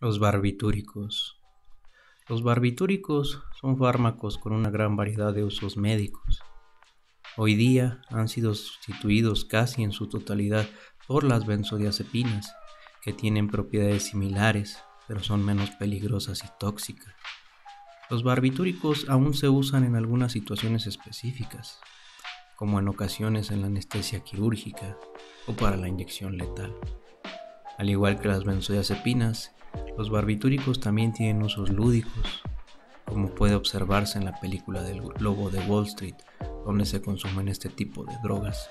Los barbitúricos. Los barbitúricos son fármacos con una gran variedad de usos médicos. Hoy día han sido sustituidos casi en su totalidad por las benzodiazepinas, que tienen propiedades similares, pero son menos peligrosas y tóxicas. Los barbitúricos aún se usan en algunas situaciones específicas, como en ocasiones en la anestesia quirúrgica o para la inyección letal. Al igual que las benzodiazepinas, los barbitúricos también tienen usos lúdicos, como puede observarse en la película del Lobo de Wall Street, donde se consumen este tipo de drogas.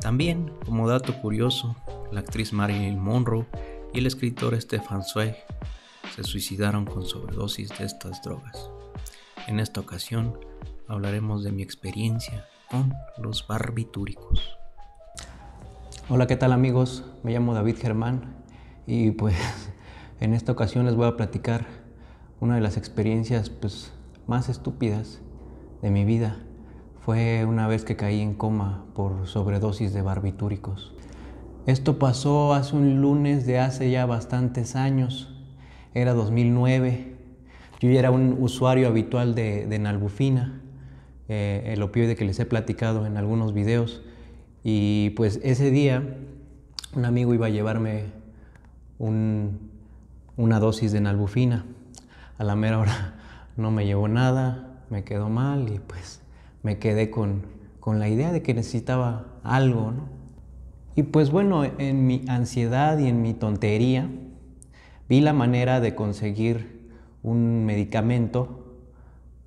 También, como dato curioso, la actriz Marilyn Monroe y el escritor Stefan Zweig se suicidaron con sobredosis de estas drogas. En esta ocasión hablaremos de mi experiencia con los barbitúricos. Hola, ¿qué tal amigos? Me llamo David Germán y pues en esta ocasión les voy a platicar una de las experiencias pues, más estúpidas de mi vida. Fue una vez que caí en coma por sobredosis de barbitúricos. Esto pasó hace un lunes de hace ya bastantes años. Era 2009. Yo ya era un usuario habitual de, de nalbufina, eh, el opioide que les he platicado en algunos videos. Y pues ese día un amigo iba a llevarme un, una dosis de nalbufina. A la mera hora no me llevó nada, me quedó mal y pues me quedé con, la idea de que necesitaba algo, Y pues bueno, en mi ansiedad y en mi tontería, vi la manera de conseguir un medicamento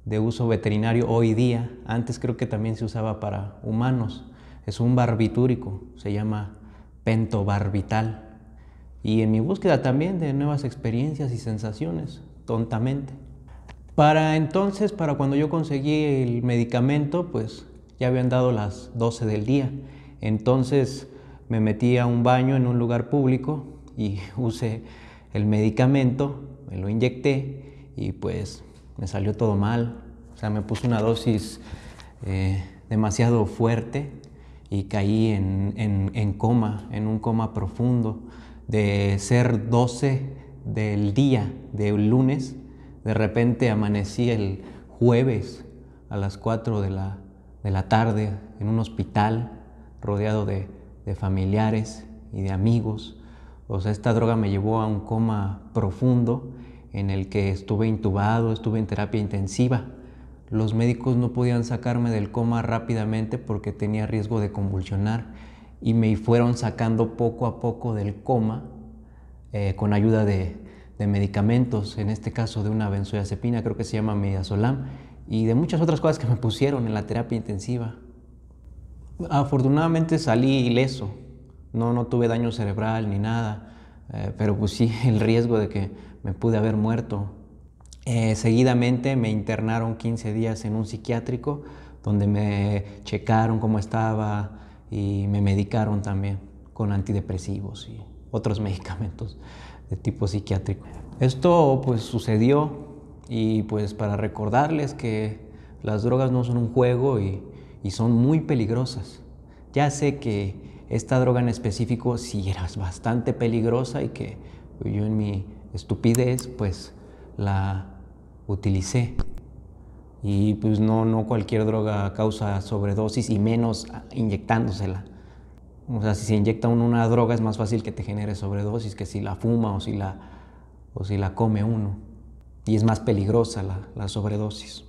de uso veterinario hoy día. Antes creo que también se usaba para humanos. Es un barbitúrico, se llama pentobarbital y en mi búsqueda también de nuevas experiencias y sensaciones, tontamente. Para entonces, para cuando yo conseguí el medicamento, pues ya habían dado las 12 del día. Entonces me metí a un baño en un lugar público y usé el medicamento, me lo inyecté y pues me salió todo mal. O sea, me puse una dosis eh, demasiado fuerte y caí en, en, en coma, en un coma profundo de ser 12 del día de lunes, de repente amanecí el jueves a las 4 de la, tarde en un hospital rodeado de, de familiares y de amigos. O sea, esta droga me llevó a un coma profundo en el que estuve intubado, estuve en terapia intensiva. Los médicos no podían sacarme del coma rápidamente porque tenía riesgo de convulsionar y me fueron sacando poco a poco del coma eh, con ayuda de, medicamentos, en este caso de una benzodiazepina, creo que se llama midazolam, y de muchas otras cosas que me pusieron en la terapia intensiva. Afortunadamente salí ileso, no, no tuve daño cerebral ni nada, eh, pero pues sí el riesgo de que me pude haber muerto. Eh, seguidamente me internaron 15 días en un psiquiátrico donde me checaron cómo estaba, y me medicaron también con antidepresivos y otros medicamentos de tipo psiquiátrico. Esto pues sucedió y pues para recordarles que las drogas no son un juego y, y son muy peligrosas. Ya sé que esta droga en específico sí era bastante peligrosa y que yo en mi estupidez pues la utilicé. Y pues no, no cualquier droga causa sobredosis y menos inyectándosela. O sea, si se inyecta uno una droga es más fácil que te genere sobredosis que si la fuma o si la, o si la come uno. Y es más peligrosa la, la sobredosis.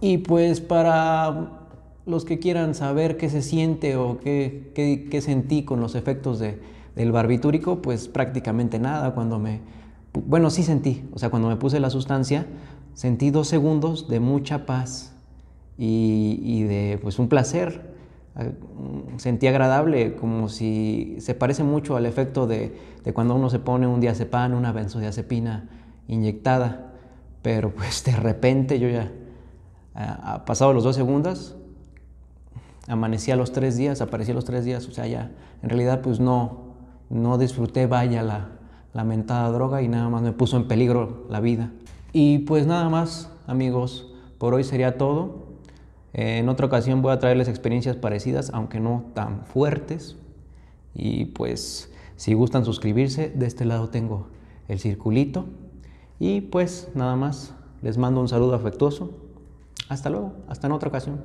Y pues para los que quieran saber qué se siente o qué, qué, sentí con los efectos de, del barbitúrico, pues prácticamente nada. Cuando me. Bueno, sí sentí. O sea, cuando me puse la sustancia, sentí dos segundos de mucha paz y, de pues un placer. Ah, sentí agradable, como si se parece mucho al efecto de, cuando uno se pone un diazepam, una benzodiazepina inyectada, pero pues de repente yo ya, ah, ha pasado los dos segundos, amanecí a los tres días, aparecí a los tres días, o sea, ya en realidad pues no, no disfruté, vaya la lamentada droga y nada más me puso en peligro la vida. Y pues nada más, amigos, por hoy sería todo. Eh, en otra ocasión voy a traerles experiencias parecidas, aunque no tan fuertes. Y pues si gustan suscribirse, de este lado tengo el circulito. Y pues nada más, les mando un saludo afectuoso. Hasta luego, hasta en otra ocasión.